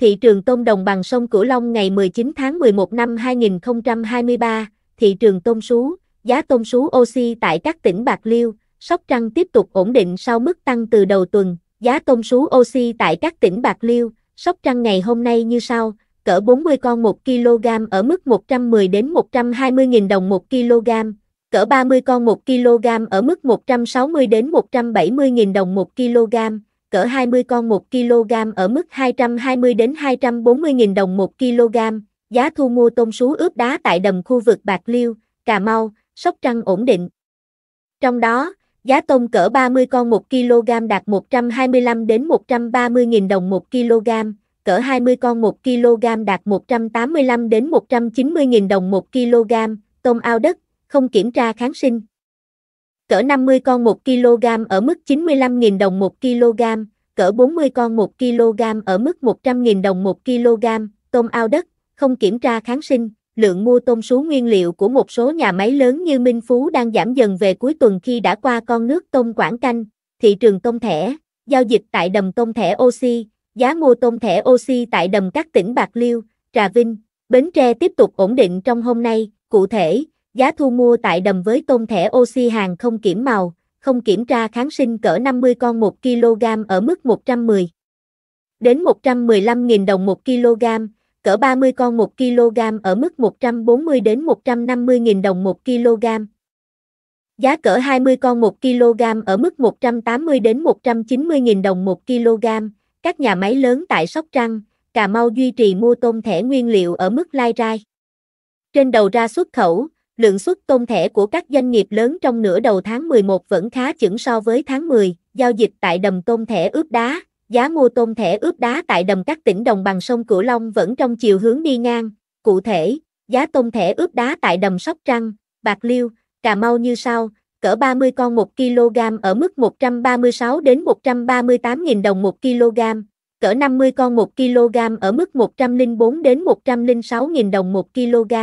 thị trường tôm đồng bằng sông Cửu Long ngày 19 tháng 11 năm 2023, thị trường tôm sú, giá tôm sú oxy tại các tỉnh Bạc Liêu, Sóc Trăng tiếp tục ổn định sau mức tăng từ đầu tuần. Giá tôm sú oxy tại các tỉnh Bạc Liêu, Sóc Trăng ngày hôm nay như sau, cỡ 40 con 1 kg ở mức 110 đến 120 000 đồng 1 kg, cỡ 30 con 1 kg ở mức 160 đến 170 000 đồng 1 kg cỡ 20 con 1 kg ở mức 220 đến 240 000 đồng 1 kg, giá thu mua tôm sú ướp đá tại đầm khu vực Bạc Liêu, Cà Mau, Sóc Trăng ổn định. Trong đó, giá tôm cỡ 30 con 1 kg đạt 125 đến 130 000 đồng 1 kg, cỡ 20 con 1 kg đạt 185 đến 190 000 đồng 1 kg, tôm ao đất, không kiểm tra kháng sinh cỡ 50 con 1 kg ở mức 95.000 đồng 1 kg, cỡ 40 con 1 kg ở mức 100.000 đồng 1 kg, tôm ao đất, không kiểm tra kháng sinh, lượng mua tôm sú nguyên liệu của một số nhà máy lớn như Minh Phú đang giảm dần về cuối tuần khi đã qua con nước tôm Quảng Canh, thị trường tôm thẻ, giao dịch tại đầm tôm thẻ oxy, giá mua tôm thẻ oxy tại đầm các tỉnh Bạc Liêu, Trà Vinh, Bến Tre tiếp tục ổn định trong hôm nay, cụ thể, giá thu mua tại đầm với tôm thẻ oxy hàng không kiểm màu, không kiểm tra kháng sinh cỡ 50 con 1 kg ở mức 110 đến 115.000 đồng 1 kg, cỡ 30 con 1 kg ở mức 140 đến 150.000 đồng 1 kg. Giá cỡ 20 con 1 kg ở mức 180 đến 190.000 đồng 1 kg. Các nhà máy lớn tại Sóc Trăng, Cà Mau duy trì mua tôm thẻ nguyên liệu ở mức lai rai. Trên đầu ra xuất khẩu, lượng xuất công thẻ của các doanh nghiệp lớn trong nửa đầu tháng 11 vẫn khá chững so với tháng 10, giao dịch tại đầm tôm thẻ ướp đá, giá mua tôm thẻ ướp đá tại đầm các tỉnh đồng bằng sông Cửu Long vẫn trong chiều hướng đi ngang, cụ thể, giá tôm thẻ ướp đá tại đầm Sóc Trăng, Bạc Liêu, Cà Mau như sau, cỡ 30 con 1 kg ở mức 136 đến 138.000 đồng 1 kg, cỡ 50 con 1 kg ở mức 104 đến 106.000 đồng 1 kg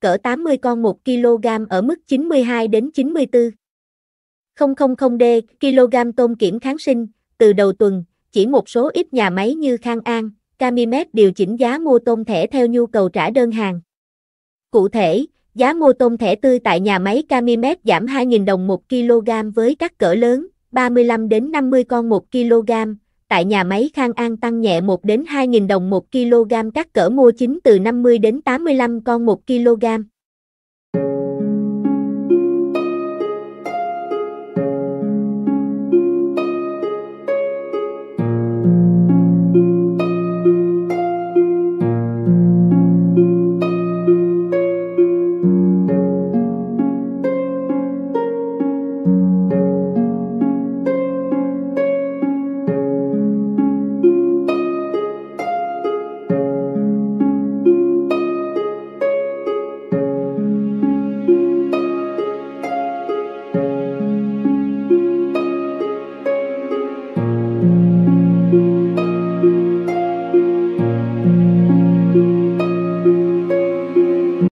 cỡ 80 con 1 kg ở mức 92 đến 94. 000D, kg tôm kiểm kháng sinh, từ đầu tuần, chỉ một số ít nhà máy như Khang An, Camimet điều chỉnh giá mua tôm thẻ theo nhu cầu trả đơn hàng. Cụ thể, giá mua tôm thẻ tươi tại nhà máy Camimet giảm 2.000 đồng 1 kg với các cỡ lớn, 35 đến 50 con 1 kg, tại nhà máy Khang An tăng nhẹ 1 đến 2.000 đồng 1 kg các cỡ mua chính từ 50 đến 85 con 1 kg.